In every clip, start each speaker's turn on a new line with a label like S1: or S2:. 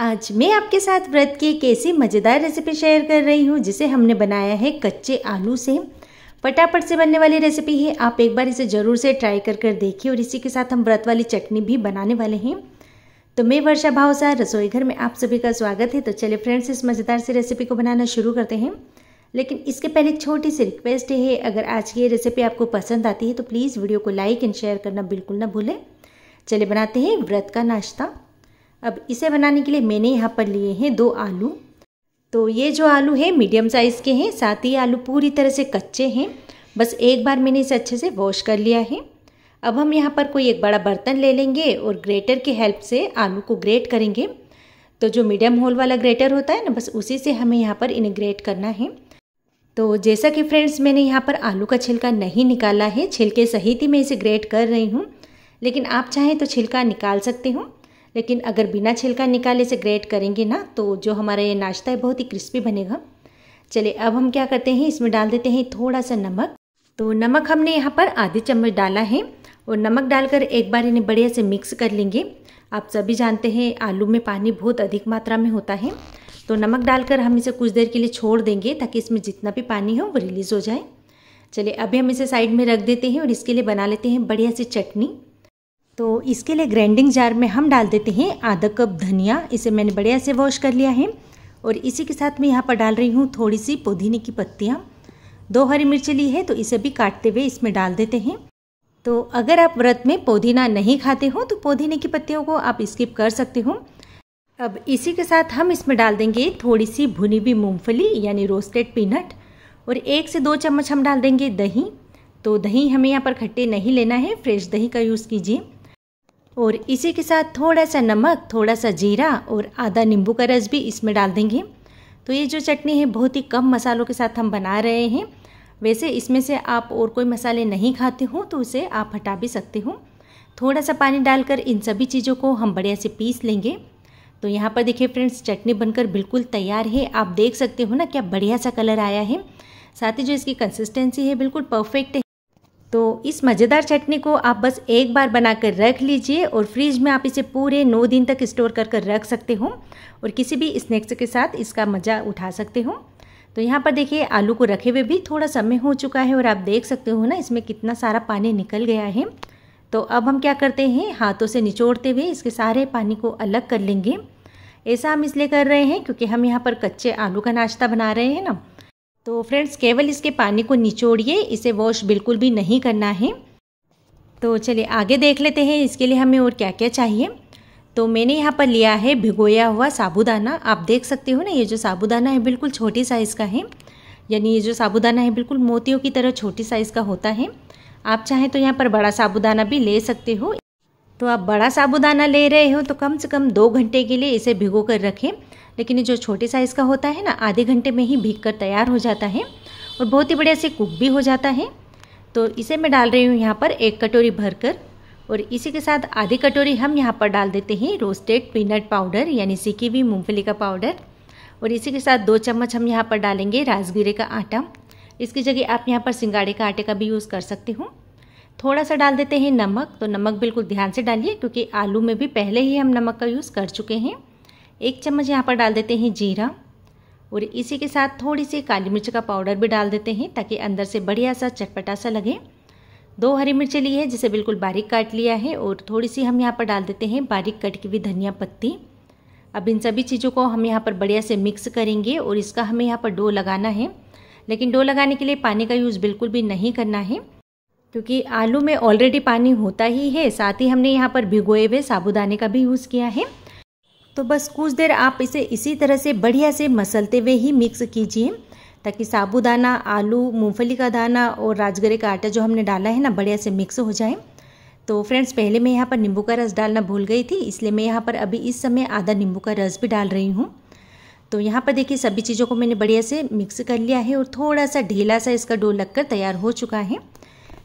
S1: आज मैं आपके साथ व्रत की एक ऐसी मज़ेदार रेसिपी शेयर कर रही हूँ जिसे हमने बनाया है कच्चे आलू से फटाफट से बनने वाली रेसिपी है आप एक बार इसे ज़रूर से ट्राई कर कर देखिए और इसी के साथ हम व्रत वाली चटनी भी बनाने वाले हैं तो मैं वर्षा भावसा रसोई घर में आप सभी का स्वागत है तो चलिए फ्रेंड्स इस मज़ेदार सी रेसिपी को बनाना शुरू करते हैं लेकिन इसके पहले छोटी सी रिक्वेस्ट है अगर आज की ये रेसिपी आपको पसंद आती है तो प्लीज़ वीडियो को लाइक एंड शेयर करना बिल्कुल ना भूलें चलिए बनाते हैं व्रत का नाश्ता अब इसे बनाने के लिए मैंने यहाँ पर लिए हैं दो आलू तो ये जो आलू है मीडियम साइज़ के हैं साथ ही आलू पूरी तरह से कच्चे हैं बस एक बार मैंने इसे अच्छे से वॉश कर लिया है अब हम यहाँ पर कोई एक बड़ा बर्तन ले लेंगे और ग्रेटर की हेल्प से आलू को ग्रेट करेंगे तो जो मीडियम होल वाला ग्रेटर होता है ना बस उसी से हमें यहाँ पर इन्हें ग्रेट करना है तो जैसा कि फ्रेंड्स मैंने यहाँ पर आलू का छिलका नहीं निकाला है छिलके सहित ही मैं इसे ग्रेट कर रही हूँ लेकिन आप चाहें तो छिलका निकाल सकते हूँ लेकिन अगर बिना छिलका निकाले से ग्रेट करेंगे ना तो जो हमारा ये नाश्ता है बहुत ही क्रिस्पी बनेगा चलिए अब हम क्या करते हैं इसमें डाल देते हैं थोड़ा सा नमक तो नमक हमने यहाँ पर आधे चम्मच डाला है और नमक डालकर एक बार इन्हें बढ़िया से मिक्स कर लेंगे आप सभी जानते हैं आलू में पानी बहुत अधिक मात्रा में होता है तो नमक डालकर हम इसे कुछ देर के लिए छोड़ देंगे ताकि इसमें जितना भी पानी हो वो रिलीज़ हो जाए चलिए अभी हम इसे साइड में रख देते हैं और इसके लिए बना लेते हैं बढ़िया सी चटनी तो इसके लिए ग्राइंडिंग जार में हम डाल देते हैं आधा कप धनिया इसे मैंने बढ़िया से वॉश कर लिया है और इसी के साथ मैं यहाँ पर डाल रही हूँ थोड़ी सी पुदीने की पत्तियाँ दो हरी मिर्च ली है तो इसे भी काटते हुए इसमें डाल देते हैं तो अगर आप व्रत में पुदीना नहीं खाते हो तो पुदीने की पत्तियों को आप स्किप कर सकते हो अब इसी के साथ हम इसमें डाल देंगे थोड़ी सी भुनी हुई मूँगफली यानी रोस्टेड पीनट और एक से दो चम्मच हम डाल देंगे दही तो दही हमें यहाँ पर खट्टे नहीं लेना है फ्रेश दही का यूज़ कीजिए और इसी के साथ थोड़ा सा नमक थोड़ा सा जीरा और आधा नींबू का रस भी इसमें डाल देंगे तो ये जो चटनी है बहुत ही कम मसालों के साथ हम बना रहे हैं वैसे इसमें से आप और कोई मसाले नहीं खाते हो तो उसे आप हटा भी सकते हो थोड़ा सा पानी डालकर इन सभी चीज़ों को हम बढ़िया से पीस लेंगे तो यहाँ पर देखिए फ्रेंड्स चटनी बनकर बिल्कुल तैयार है आप देख सकते हो ना क्या बढ़िया सा कलर आया है साथ ही जो इसकी कंसिस्टेंसी है बिल्कुल परफेक्ट है तो इस मज़ेदार चटनी को आप बस एक बार बना कर रख लीजिए और फ्रिज में आप इसे पूरे नौ दिन तक स्टोर कर कर रख सकते हो और किसी भी स्नैक्स के साथ इसका मज़ा उठा सकते हो तो यहाँ पर देखिए आलू को रखे हुए भी थोड़ा समय हो चुका है और आप देख सकते हो ना इसमें कितना सारा पानी निकल गया है तो अब हम क्या करते हैं हाथों से निचोड़ते हुए इसके सारे पानी को अलग कर लेंगे ऐसा हम इसलिए कर रहे हैं क्योंकि हम यहाँ पर कच्चे आलू का नाश्ता बना रहे हैं ना तो फ्रेंड्स केवल इसके पानी को निचोड़िए इसे वॉश बिल्कुल भी नहीं करना है तो चलिए आगे देख लेते हैं इसके लिए हमें और क्या क्या चाहिए तो मैंने यहाँ पर लिया है भिगोया हुआ साबुदाना आप देख सकते हो ना ये जो साबुदाना है बिल्कुल छोटी साइज़ का है यानी ये जो साबुदाना है बिल्कुल मोतियों की तरह छोटी साइज़ का होता है आप चाहें तो यहाँ पर बड़ा साबुदाना भी ले सकते हो तो आप बड़ा साबुदाना ले रहे हो तो कम से कम दो घंटे के लिए इसे भिगो कर रखें लेकिन ये जो छोटे साइज़ का होता है ना आधे घंटे में ही भीग कर तैयार हो जाता है और बहुत ही बढ़िया से कुक भी हो जाता है तो इसे मैं डाल रही हूँ यहाँ पर एक कटोरी भरकर और इसी के साथ आधी कटोरी हम यहाँ पर डाल देते हैं रोस्टेड पीनट पाउडर यानी सीकी हुई मूँगफली का पाउडर और इसी के साथ दो चम्मच हम यहाँ पर डालेंगे राजगीरे का आटा इसकी जगह आप यहाँ पर सिंगाड़े का आटे का भी यूज़ कर सकते हो थोड़ा सा डाल देते हैं नमक तो नमक बिल्कुल ध्यान से डालिए क्योंकि आलू में भी पहले ही हम नमक का यूज़ कर चुके हैं एक चम्मच यहाँ पर डाल देते हैं जीरा और इसी के साथ थोड़ी सी काली मिर्च का पाउडर भी डाल देते हैं ताकि अंदर से बढ़िया सा चटपटा सा लगे दो हरी मिर्चें ली है जिसे बिल्कुल बारीक काट लिया है और थोड़ी सी हम यहाँ पर डाल देते हैं बारीक कट की हुई धनिया पत्ती अब इन सभी चीज़ों को हम यहाँ पर बढ़िया से मिक्स करेंगे और इसका हमें यहाँ पर डो लगाना है लेकिन डो लगाने के लिए पानी का यूज़ बिल्कुल भी नहीं करना है क्योंकि आलू में ऑलरेडी पानी होता ही है साथ ही हमने यहाँ पर भिगोए हुए साबुदाने का भी यूज़ किया है तो बस कुछ देर आप इसे इसी तरह से बढ़िया से मसलते हुए ही मिक्स कीजिए ताकि साबूदाना आलू मूंगफली का दाना और राजगरे का आटा जो हमने डाला है ना बढ़िया से मिक्स हो जाए तो फ्रेंड्स पहले मैं यहाँ पर नींबू का रस डालना भूल गई थी इसलिए मैं यहाँ पर अभी इस समय आधा नींबू का रस भी डाल रही हूँ तो यहाँ पर देखिए सभी चीज़ों को मैंने बढ़िया से मिक्स कर लिया है और थोड़ा सा ढीला सा इसका डो लगकर तैयार हो चुका है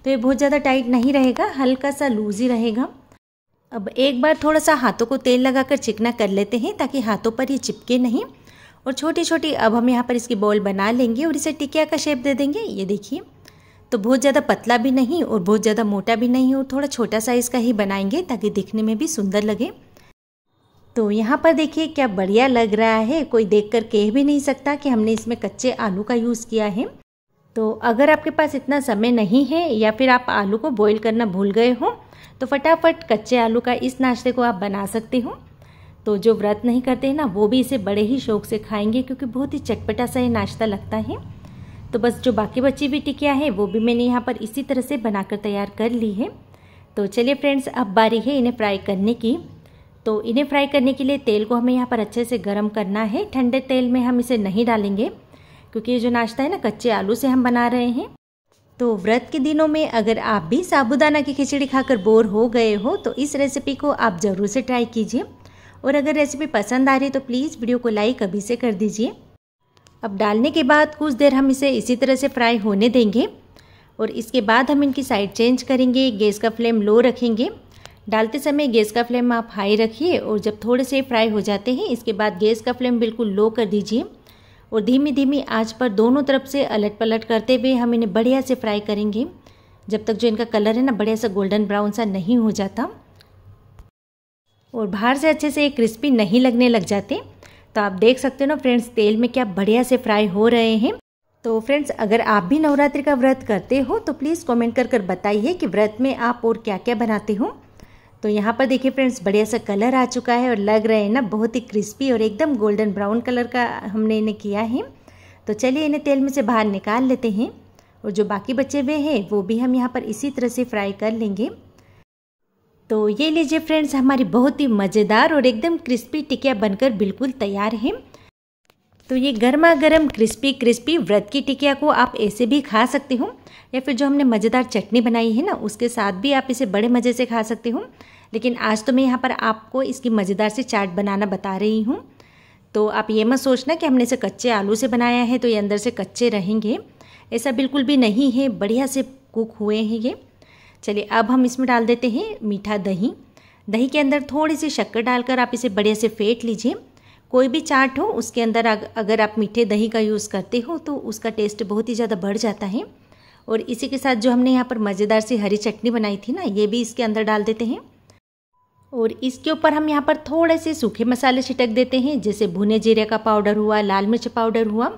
S1: तो ये बहुत ज़्यादा टाइट नहीं रहेगा हल्का सा लूज ही रहेगा अब एक बार थोड़ा सा हाथों को तेल लगाकर चिकना कर लेते हैं ताकि हाथों पर ये चिपके नहीं और छोटी छोटी अब हम यहाँ पर इसकी बॉल बना लेंगे और इसे टिकिया का शेप दे देंगे ये देखिए तो बहुत ज़्यादा पतला भी नहीं और बहुत ज़्यादा मोटा भी नहीं और थोड़ा छोटा साइज़ का ही बनाएंगे ताकि दिखने में भी सुंदर लगे तो यहाँ पर देखिए क्या बढ़िया लग रहा है कोई कर कह भी नहीं सकता कि हमने इसमें कच्चे आलू का यूज़ किया है तो अगर आपके पास इतना समय नहीं है या फिर आप आलू को बॉईल करना भूल गए हों तो फटाफट कच्चे आलू का इस नाश्ते को आप बना सकते हो तो जो व्रत नहीं करते हैं ना वो भी इसे बड़े ही शौक से खाएंगे क्योंकि बहुत ही चटपटा सा ये नाश्ता लगता है तो बस जो बाकी बची भी टिकिया है वो भी मैंने यहाँ पर इसी तरह से बनाकर तैयार कर ली है तो चलिए फ्रेंड्स अब बारी है इन्हें फ्राई करने की तो इन्हें फ्राई करने के लिए तेल को हमें यहाँ पर अच्छे से गर्म करना है ठंडे तेल में हम इसे नहीं डालेंगे क्योंकि ये जो नाश्ता है ना कच्चे आलू से हम बना रहे हैं तो व्रत के दिनों में अगर आप भी साबुदाना की खिचड़ी खाकर बोर हो गए हो तो इस रेसिपी को आप ज़रूर से ट्राई कीजिए और अगर रेसिपी पसंद आ रही तो प्लीज़ वीडियो को लाइक अभी से कर दीजिए अब डालने के बाद कुछ देर हम इसे इसी तरह से फ्राई होने देंगे और इसके बाद हम इनकी साइड चेंज करेंगे गैस का फ्लेम लो रखेंगे डालते समय गैस का फ्लेम आप हाई रखिए और जब थोड़े से फ्राई हो जाते हैं इसके बाद गैस का फ्लेम बिल्कुल लो कर दीजिए और धीमी धीमी आँच पर दोनों तरफ से अलट पलट करते हुए हम इन्हें बढ़िया से फ्राई करेंगे जब तक जो इनका कलर है ना बढ़िया सा गोल्डन ब्राउन सा नहीं हो जाता और बाहर से अच्छे से ये क्रिस्पी नहीं लगने लग जाते तो आप देख सकते हो ना फ्रेंड्स तेल में क्या बढ़िया से फ्राई हो रहे हैं तो फ्रेंड्स अगर आप भी नवरात्रि का व्रत करते हो तो प्लीज़ कमेंट कर कर बताइए कि व्रत में आप और क्या क्या बनाते हो तो यहाँ पर देखिए फ्रेंड्स बढ़िया सा कलर आ चुका है और लग रहा है ना बहुत ही क्रिस्पी और एकदम गोल्डन ब्राउन कलर का हमने इन्हें किया है तो चलिए इन्हें तेल में से बाहर निकाल लेते हैं और जो बाकी बचे हुए हैं वो भी हम यहाँ पर इसी तरह से फ्राई कर लेंगे तो ये लीजिए फ्रेंड्स हमारी बहुत ही मज़ेदार और एकदम क्रिस्पी टिकिया बनकर बिल्कुल तैयार है तो ये गर्मा गर्म क्रिस्पी क्रिस्पी व्रत की टिकिया को आप ऐसे भी खा सकते हो या फिर जो हमने मज़ेदार चटनी बनाई है ना उसके साथ भी आप इसे बड़े मज़े से खा सकते हो लेकिन आज तो मैं यहाँ पर आपको इसकी मज़ेदार से चाट बनाना बता रही हूँ तो आप ये मत सोचना कि हमने इसे कच्चे आलू से बनाया है तो ये अंदर से कच्चे रहेंगे ऐसा बिल्कुल भी नहीं है बढ़िया से कुक हुए हैं ये चलिए अब हम इसमें डाल देते हैं मीठा दही दही के अंदर थोड़ी सी शक्कर डालकर आप इसे बढ़िया से फेंट लीजिए कोई भी चाट हो उसके अंदर अगर आप मीठे दही का यूज़ करते हो तो उसका टेस्ट बहुत ही ज़्यादा बढ़ जाता है और इसी के साथ जो हमने यहाँ पर मज़ेदार सी हरी चटनी बनाई थी ना ये भी इसके अंदर डाल देते हैं और इसके ऊपर हम यहाँ पर थोड़े से सूखे मसाले छिटक देते हैं जैसे भुने जीरे का पाउडर हुआ लाल मिर्च पाउडर हुआ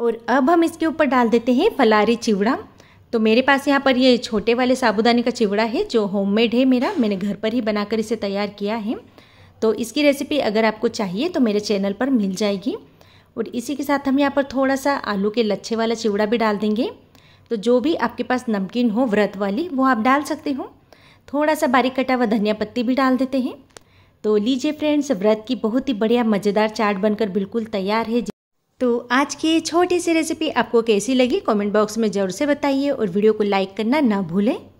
S1: और अब हम इसके ऊपर डाल देते हैं फलारी चिवड़ा तो मेरे पास यहाँ पर ये छोटे वाले साबुदाने का चिवड़ा है जो होममेड है मेरा मैंने घर पर ही बनाकर इसे तैयार किया है तो इसकी रेसिपी अगर आपको चाहिए तो मेरे चैनल पर मिल जाएगी और इसी के साथ हम यहाँ पर थोड़ा सा आलू के लच्छे वाला चिवड़ा भी डाल देंगे तो जो भी आपके पास नमकीन हो व्रत वाली वो आप डाल सकते हो थोड़ा सा बारीक कटा हुआ धनिया पत्ती भी डाल देते हैं तो लीजिए फ्रेंड्स व्रत की बहुत ही बढ़िया मज़ेदार चाट बनकर बिल्कुल तैयार है तो आज की ये छोटी सी रेसिपी आपको कैसी लगी कमेंट बॉक्स में ज़रूर से बताइए और वीडियो को लाइक करना ना भूलें